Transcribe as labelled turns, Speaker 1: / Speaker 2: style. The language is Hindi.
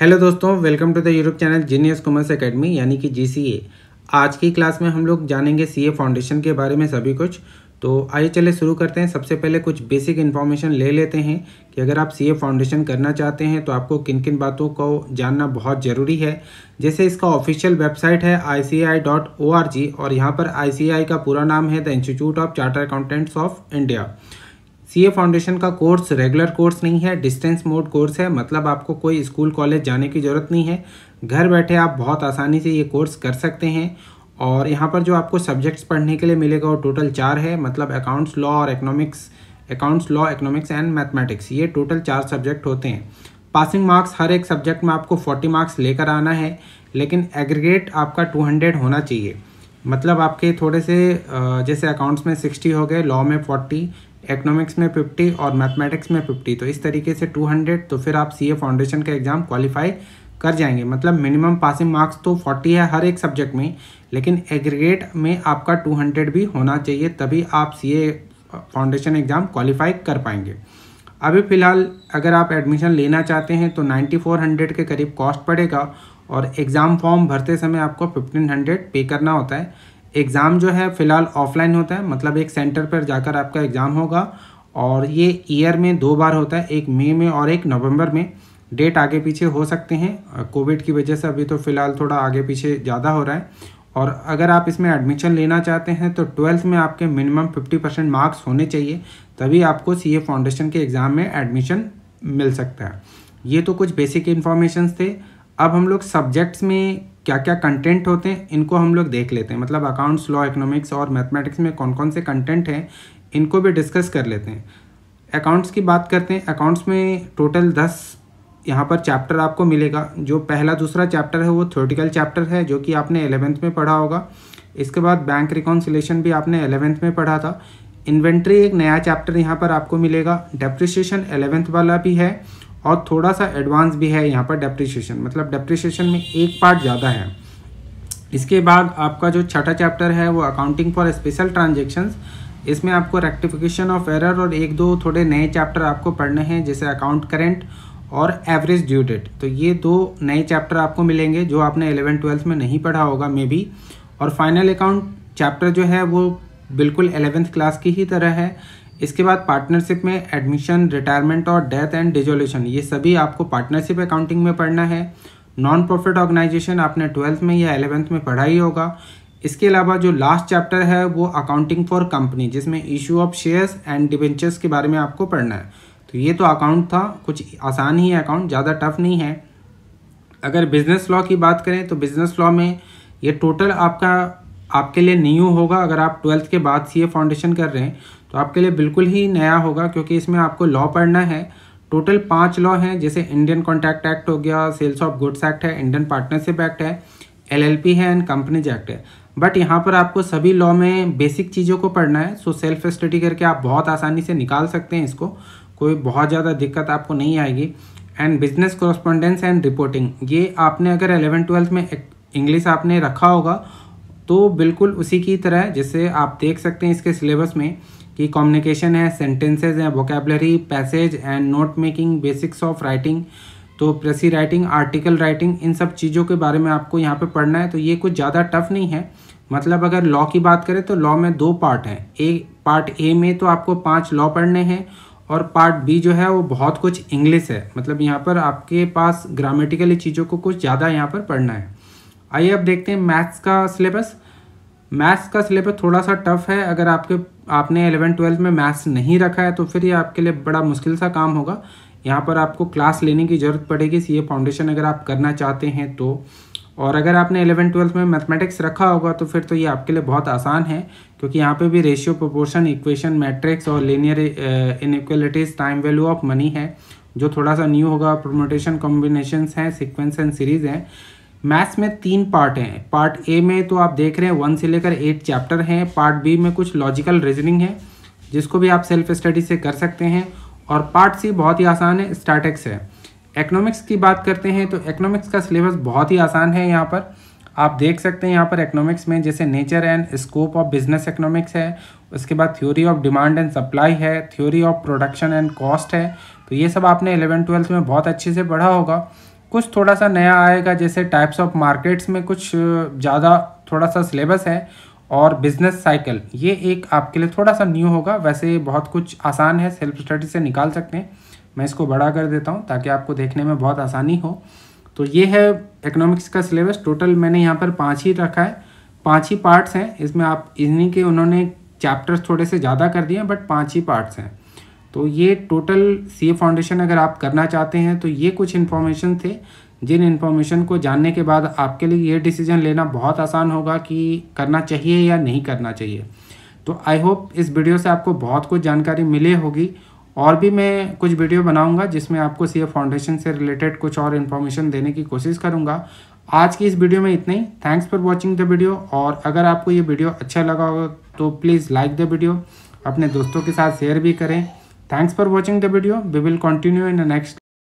Speaker 1: हेलो दोस्तों welcome to the YouTube channel genius commerce academy यानी कि जीसीए आज की क्लास में हम लोग जानेंगे सीए फाउंडेशन के बारे में सभी कुछ तो आइए चले शुरू करते हैं सबसे पहले कुछ बेसिक इन्फॉर्मेशन ले लेते हैं कि अगर आप सीए फाउंडेशन करना चाहते हैं तो आपको किन किन बातों को जानना बहुत ज़रूरी है जैसे इसका ऑफिशियल वेबसाइट है आई और यहाँ पर आई का पूरा नाम है the institute of chartered accountants of India CA foundation का कोर्स रेगुलर कोर्स नहीं है डिस्टेंस मोड कोर्स है मतलब आपको कोई स्कूल कॉलेज जाने की ज़रूरत नहीं है घर बैठे आप बहुत आसानी से ये कोर्स कर सकते हैं और यहाँ पर जो आपको सब्जेक्ट्स पढ़ने के लिए मिलेगा वो टोटल चार है मतलब अकाउंट्स लॉ और economics accounts law economics and mathematics ये टोटल चार सब्जेक्ट होते हैं पासिंग मार्क्स हर एक सब्जेक्ट में आपको फोर्टी मार्क्स लेकर आना है लेकिन एग्रीगेट आपका टू हंड्रेड होना चाहिए मतलब आपके थोड़े से जैसे अकाउंट्स में सिक्सटी हो गए लॉ में फोर्टी इकोनॉमिक्स में फिफ्टी और मैथमेटिक्स में फिफ्टी तो इस तरीके से टू हंड्रेड तो फिर आप सी ए फाउंडेशन का एग्ज़ाम क्वालिफाई कर जाएंगे मतलब मिनिमम पासिंग मार्क्स तो फोर्टी है हर एक सब्जेक्ट में लेकिन एग्रीगेट में आपका टू हंड्रेड भी होना चाहिए तभी आप C A foundation exam qualify कर पाएंगे अभी फ़िलहाल अगर आप एडमिशन लेना चाहते हैं तो नाइन्टी फोर हंड्रेड के करीब कॉस्ट पड़ेगा और एग्ज़ाम फॉर्म भरते समय आपको फिफ्टीन हंड्रेड पे करना होता है एग्ज़ाम जो है फ़िलहाल ऑफलाइन होता है मतलब एक सेंटर पर जाकर आपका एग्ज़ाम होगा और ये ईयर में दो बार होता है एक मई में और एक नवंबर में डेट आगे पीछे हो सकते हैं कोविड की वजह से अभी तो फ़िलहाल थोड़ा आगे पीछे ज़्यादा हो रहा है और अगर आप इसमें एडमिशन लेना चाहते हैं तो ट्वेल्थ में आपके मिनिमम फिफ्टी परसेंट मार्क्स होने चाहिए तभी आपको सी ए फाउंडेशन के एग्ज़ाम में एडमिशन मिल सकता है ये तो कुछ बेसिक इन्फॉर्मेशन थे अब हम लोग सब्जेक्ट्स में क्या क्या कंटेंट होते हैं इनको हम लोग देख लेते हैं मतलब अकाउंट्स लॉ इकोनॉमिक्स और मैथमेटिक्स में कौन कौन से कंटेंट हैं इनको भी डिस्कस कर लेते हैं अकाउंट्स की बात करते हैं अकाउंट्स में टोटल दस यहाँ पर चैप्टर आपको मिलेगा जो पहला दूसरा चैप्टर है वो थ्योरेटिकल चैप्टर है जो कि आपने एलेवेंथ में पढ़ा होगा इसके बाद बैंक रिकॉन्सिलेशन भी आपने एलेवेंथ में पढ़ा था इन्वेंट्री एक नया चैप्टर यहाँ पर आपको मिलेगा डेप्रिसिएशन एलेवेंथ वाला भी है और थोड़ा सा एडवांस भी है यहाँ पर डेप्रिशिएशन मतलब डेप्रिशिएशन में एक पार्ट ज़्यादा है इसके बाद आपका जो छठा चैप्टर है वो अकाउंटिंग फॉर स्पेशल ट्रांजेक्शन्स इसमें आपको रेक्टिफिकेशन ऑफ एरर और एक दो थोड़े नए चैप्टर आपको पढ़ने हैं जैसे अकाउंट करेंट और एवरेज ड्यू डेट तो ये दो नए चैप्टर आपको मिलेंगे जो आपने एलेवन ट्वेल्थ में नहीं पढ़ा होगा मे बी और फाइनल अकाउंट चैप्टर जो है वो बिल्कुल एलेवेंथ क्लास की ही तरह है इसके बाद पार्टनरशिप में एडमिशन रिटायरमेंट और डेथ एंड डिजोल्यूशन ये सभी आपको पार्टनरशिप अकाउंटिंग में पढ़ना है नॉन प्रॉफिट ऑर्गेनाइजेशन आपने ट्वेल्थ में या एलेवेंथ में पढ़ा ही होगा इसके अलावा जो लास्ट चैप्टर है वो अकाउंटिंग फॉर कंपनी जिसमें issue of shares and debentures के बारे में आपको पढ़ना है तो ये तो अकाउंट था कुछ आसान ही है अकाउंट ज़्यादा टफ नहीं है अगर बिजनेस लॉ की बात करें तो बिजनेस लॉ में ये टोटल आपका आपके लिए न्यू होगा अगर आप ट्वेल्थ के बाद सी फाउंडेशन कर रहे हैं तो आपके लिए बिल्कुल ही नया होगा क्योंकि इसमें आपको लॉ पढ़ना है टोटल पाँच लॉ हैं जैसे इंडियन कॉन्ट्रैक्ट एक्ट हो गया सेल्स ऑफ गुड्स एक्ट है इंडियन पार्टनरशिप एक्ट है एलएलपी है एंड कंपनीज एक्ट है बट यहाँ पर आपको सभी लॉ में बेसिक चीज़ों को पढ़ना है सो सेल्फ स्टडी करके आप बहुत आसानी से निकाल सकते हैं इसको कोई बहुत ज़्यादा दिक्कत आपको नहीं आएगी and business correspondence and reporting ये आपने अगर एलेवन ट्वेल्थ में इंग्लिश आपने रखा होगा तो बिल्कुल उसी की तरह जैसे आप देख सकते हैं इसके सिलेबस में कि कम्युनिकेशन है सेंटेंसेज हैं vocabulary passage and note making basics of writing तो प्रेसी राइटिंग आर्टिकल राइटिंग इन सब चीज़ों के बारे में आपको यहाँ पे पढ़ना है तो ये कुछ ज़्यादा टफ नहीं है मतलब अगर लॉ की बात करें तो लॉ में दो पार्ट हैं एक पार्ट ए में तो आपको पांच लॉ पढ़ने हैं और पार्ट बी जो है वो बहुत कुछ इंग्लिश है मतलब यहाँ पर आपके पास ग्रामेटिकली चीज़ों को कुछ ज़्यादा यहाँ पर पढ़ना है आइए अब देखते हैं मैथ्स का सिलेबस मैथ्स का सिलेबस थोड़ा सा टफ है अगर आपके आपने एलेवन ट्वेल्थ में मैथ्स नहीं रखा है तो फिर ये आपके लिए बड़ा मुश्किल सा काम होगा यहाँ पर आपको क्लास लेने की ज़रूरत पड़ेगी सी फाउंडेशन अगर आप करना चाहते हैं तो और अगर आपने एलेवन ट्वेल्थ में मैथमेटिक्स रखा होगा तो फिर तो ये आपके लिए बहुत आसान है क्योंकि यहाँ पे भी रेशियो प्रोपोर्शन इक्वेशन मैट्रिक्स और linear inequalities time value of money है जो थोड़ा सा न्यू होगा प्रोमोटेशन कॉम्बिनेशन हैं सिक्वेंस एंड सीरीज़ हैं मैथ्स में तीन पार्ट हैं पार्ट ए में तो आप देख रहे हैं वन से लेकर एट चैप्टर हैं पार्ट बी में कुछ लॉजिकल रीजनिंग है जिसको भी आप सेल्फ स्टडी से कर सकते हैं और पार्ट सी बहुत ही आसान है स्टैटिक्स है इकोनॉमिक्स की बात करते हैं तो इकोनॉमिक्स का सिलेबस बहुत ही आसान है यहाँ पर आप देख सकते हैं यहाँ पर इकोनॉमिक्स में जैसे nature and scope of business economics है उसके बाद theory of demand and supply है theory of production and cost है तो ये सब आपने एलेवन ट्वेल्थ में बहुत अच्छे से पढ़ा होगा कुछ थोड़ा सा नया आएगा जैसे टाइप्स ऑफ मार्केट्स में कुछ ज़्यादा थोड़ा सा सिलेबस है और बिजनेस साइकिल ये एक आपके लिए थोड़ा सा न्यू होगा वैसे बहुत कुछ आसान है सेल्फ स्टडी से निकाल सकते हैं मैं इसको बड़ा कर देता हूँ ताकि आपको देखने में बहुत आसानी हो तो ये है इकोनॉमिक्स का सिलेबस टोटल मैंने यहाँ पर पाँच ही रखा है पाँच ही पार्ट्स हैं इसमें आप इन्हीं के उन्होंने चैप्टर्स थोड़े से ज़्यादा कर दिए हैं बट पाँच ही पार्ट्स हैं तो ये टोटल सी फाउंडेशन अगर आप करना चाहते हैं तो ये कुछ इन्फॉर्मेशन थे जिन इन्फॉर्मेशन को जानने के बाद आपके लिए ये डिसीजन लेना बहुत आसान होगा कि करना चाहिए या नहीं करना चाहिए तो आई होप इस वीडियो से आपको बहुत कुछ जानकारी मिली होगी और भी मैं कुछ वीडियो बनाऊंगा जिसमें आपको सी फाउंडेशन से रिलेटेड कुछ और इन्फॉर्मेशन देने की कोशिश करूंगा आज की इस वीडियो में इतना ही thanks for watching the video और अगर आपको ये वीडियो अच्छा लगा हो तो प्लीज़ लाइक द वीडियो अपने दोस्तों के साथ शेयर भी करें Thanks for watching the video. We will continue in the next